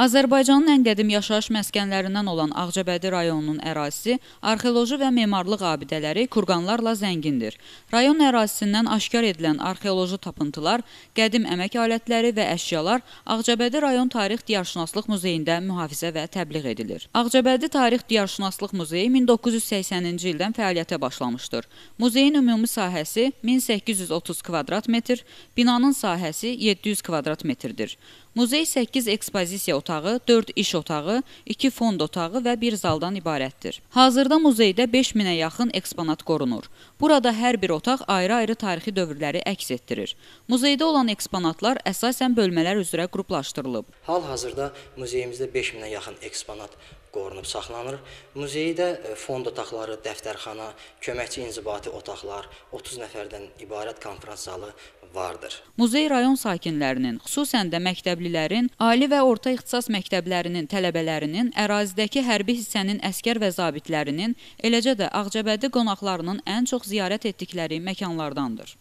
Azərbaycanın ən qədim yaşayış məskənlərindən olan Ağcabədi rayonunun ərazisi arxeoloji və memarlıq abidələri, kurqanlarla zəngindir. Rayon ərazisindən aşkar edilən arxeoloji tapıntılar, qədim əmək alətləri və əşyalar Ağcabədi rayon tarix diyarşünaslıq muzeyində mühafizə və təbliğ edilir. Ağcabədi tarix diyarşünaslıq muzeyi 1980-ci ildən fəaliyyətə başlamışdır. Muzeyin ümumi sahəsi 1830 kvadrat metr, binanın sahəsi 700 kvadrat metrdir. Muzey 8 ekspozisiya otağı, 4 iş otağı, 2 fond otağı və bir zaldan ibarətdir. Hazırda muzeydə 5000-ə yaxın eksponat qorunur. Burada hər bir otaq ayrı-ayrı tarixi dövrləri əks etdirir. Muzeydə olan eksponatlar əsasən bölmələr üzrə qruplaşdırılıb. Hal-hazırda muzeyimizdə 5000-ə yaxın eksponat qorunub saxlanır. Muzeydə e, fond otaqları, dəftərxana, köməkçi inzibati otaqlar, 30 nəfərdən ibarət konfrans zalı vardır. Muzey rayon sakinlərinin, xüsusən də məktəbli məktəblilərin, ali və orta ixtisas məktəblərinin tələbələrinin, ərazidəki hərbi hissənin əskər və zabitlərinin, eləcə də Ağcabədi qonaqlarının ən çox ziyarət etdikləri məkanlardandır.